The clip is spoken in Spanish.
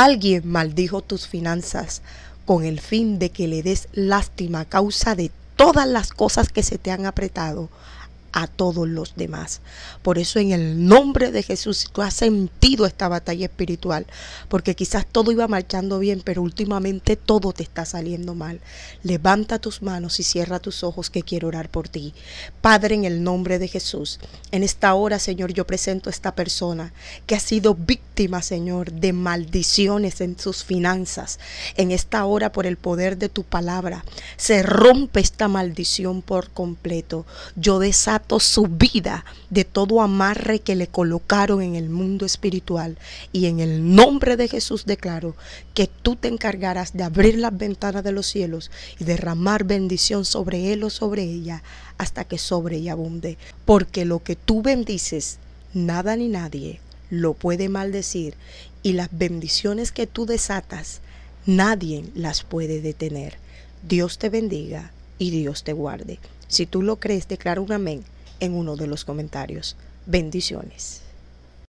Alguien maldijo tus finanzas con el fin de que le des lástima causa de todas las cosas que se te han apretado a todos los demás. Por eso en el nombre de Jesús, tú has sentido esta batalla espiritual, porque quizás todo iba marchando bien, pero últimamente todo te está saliendo mal, levanta tus manos y cierra tus ojos que quiero orar por ti. Padre, en el nombre de Jesús, en esta hora, Señor, yo presento esta persona que ha sido víctima, Señor, de maldiciones en sus finanzas. En esta hora, por el poder de tu palabra, se rompe esta maldición por completo. Yo su vida de todo amarre que le colocaron en el mundo espiritual. Y en el nombre de Jesús declaro que tú te encargarás de abrir las ventanas de los cielos y derramar bendición sobre él o sobre ella hasta que sobre ella abunde. Porque lo que tú bendices, nada ni nadie lo puede maldecir. Y las bendiciones que tú desatas, nadie las puede detener. Dios te bendiga y Dios te guarde. Si tú lo crees, declara un amén en uno de los comentarios. Bendiciones.